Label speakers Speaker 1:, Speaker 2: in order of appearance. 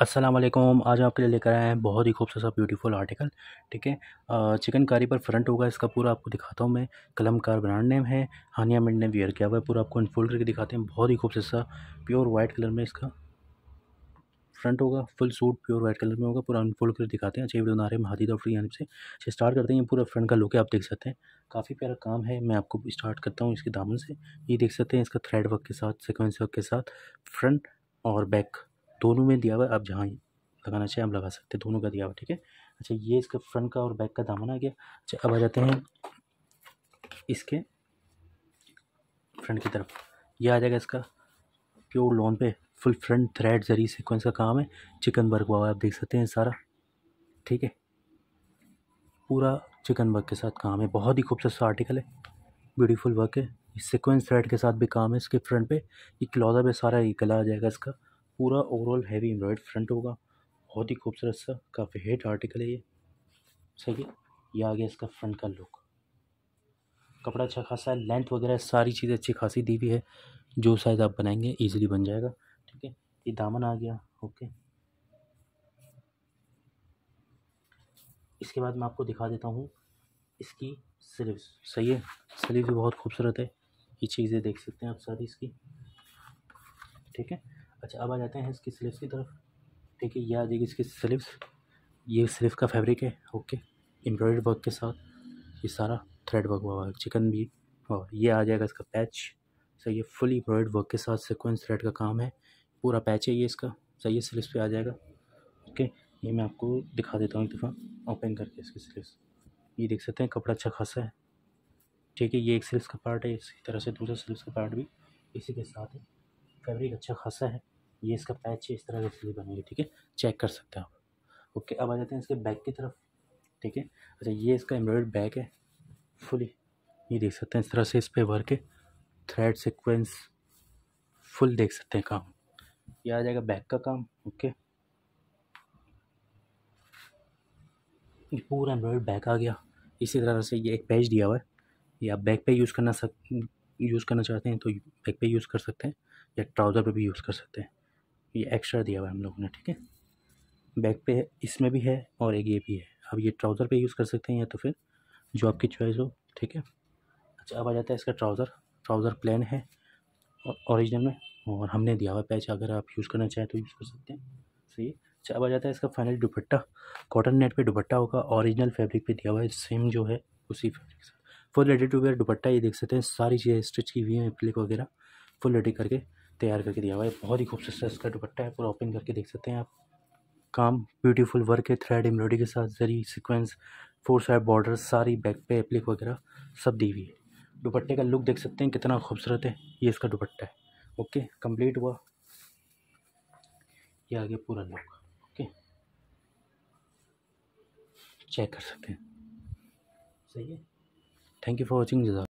Speaker 1: अस्सलाम वालेकुम आज आपके लिए लेकर आए हैं बहुत ही खूबसूरत सा ब्यूटीफुल आर्टिकल ठीक है चिकनकारी पर फ्रंट होगा इसका पूरा आपको दिखाता हूँ मैं कलमकार ब्रांड नेम है हानिया मिंड ने वेयर किया हुआ है पूरा आपको अनफोल्ड करके दिखाते हैं बहुत ही खूबसूरत सा प्योर वाइट कलर में इसका फ्रंट होगा full suit pure white colour में होगा पूरा अनफोल्ड करके दिखाते हैं अच्छे वीडियो बना रहे हैं हादी फ्री यानी से स्टार्ट करते हैं पूरा फ्रंट का लुक है आप देख सकते हैं काफ़ी प्यारा काम है मैं आपको स्टार्ट करता हूँ इसके दामन से ये देख सकते हैं इसका थ्रेड वर्क के साथ सिक्वेंस वर्क के साथ फ्रंट और बैक दोनों में दिया हुआ है आप जहाँ लगाना चाहिए आप लगा सकते हैं दोनों का दिया हुआ ठीक है अच्छा ये इसका फ्रंट का और बैक का दामन आ गया अच्छा अब आ जाते हैं इसके फ्रंट की तरफ यह आ जाएगा इसका प्योर लॉन पे full front thread zari sequence का काम है चिकन वर्क हुआ है आप देख सकते हैं सारा ठीक है पूरा चिकन वर्क के साथ काम है बहुत ही खूबसूरत सा आर्टिकल है ब्यूटीफुल वर्क है सिक्वेंस थ्रेड के साथ भी काम है इसके फ्रंट पे ये क्लॉजा पे सारा ये गला आ जाएगा इसका पूरा ओवरऑल हैवी एम्ब्रॉयड फ्रंट होगा बहुत ही खूबसूरत सा काफ़ी हेट आर्टिकल है ये सही है ये आ गया इसका फ्रंट का लुक कपड़ा अच्छा खासा है लेंथ वगैरह सारी चीज़ें अच्छी खासी दी हुई है जो साइज़ आप बनाएंगे ईजिली बन जाएगा ठीक है ये दामन आ गया ओके इसके बाद मैं आपको दिखा देता हूँ इसकी स्लीव्स सही है स्लीव भी बहुत खूबसूरत है ये चीज़ें देख सकते हैं आप सारी इसकी ठीक है अच्छा अब आ जाते हैं इसकी स्लीव्स की तरफ ठीक है ये आ जाएगी इसकी स्लीव्स ये स्लीव का फैब्रिक है ओके एम्ब्रॉयड वर्क के साथ ये सारा थ्रेड वर्क हुआ है चिकन भी और ये आ जाएगा इसका पैच सही है फुल एम्ब्रॉयड वर्क के साथ सिक्वेंस थ्रेड का काम है पूरा पैच है ये इसका सही है स्लीव्स पे आ जाएगा ओके ये मैं आपको दिखा देता हूँ एक दफ़ा ओपन करके इसकी स्लीव्स ये देख सकते हैं कपड़ा अच्छा खासा है ठीक है ये एक स्लीव्स का पार्ट है इसी तरह से दूसरा स्लीव्स का पार्ट भी इसी के साथ है फैब्रिक अच्छा खासा है ये इसका पैच इस तरह से बनेगी ठीक है चेक कर सकते हैं आप ओके अब आ जाते हैं इसके बैक की तरफ ठीक है अच्छा ये इसका एम्ब्रॉयड बैक है फुली ये देख सकते हैं इस तरह से इस पर वर्क के थ्रेड सिक्वेंस फुल देख सकते हैं काम ये आ जाएगा बैक का काम ओके पूरा एम्ब्रॉयड बैक आ गया इसी तरह से ये एक पैच दिया हुआ है ये आप बैक पे यूज़ करना सक यूज़ करना चाहते हैं तो बैक पे यूज़ कर सकते हैं या ट्राउज़र पे भी यूज़ कर सकते हैं ये एक्स्ट्रा दिया हुआ है हम लोगों ने ठीक है बैक पे इसमें भी है और एक ये भी है अब ये ट्राउज़र पे यूज़ कर सकते हैं या तो फिर जो आपकी चॉइस हो ठीक है अच्छा अब आ जाता है इसका ट्राउज़र ट्राउज़र प्लान है औरिजिनल में और हमने दिया हुआ पैच अगर आप यूज़ करना चाहें तो यूज़ कर सकते हैं सही अच्छा अब आ जाता है इसका फाइनल दुपट्टा कॉटन नेट पर दुपट्टा होगा औरिजिनल फेब्रिक पर दिया हुआ है सेम जो है उसी फैब्रिक से full ready to wear dupatta ये देख सकते हैं सारी चीज़ें स्टिच की हुई हैं प्लिक वगैरह फुल रेडी करके तैयार करके दिया हुआ है बहुत ही खूबसूरत इसका दुपट्टा है पूरा ओपन करके देख सकते हैं आप काम ब्यूटीफुल वर्क है थ्रेड एम्ब्रॉयडरी के साथ zari sequence four side border सारी बैक पे एप्लिक वगैरह सब दी हुई है दुपट्टे का लुक देख सकते हैं कितना खूबसूरत है ये इसका दुपट्टा है ओके कंप्लीट हुआ ये आगे पूरा लुक ओके चेक कर सकते हैं सही है थैंक यू फॉर वॉचिंग जजा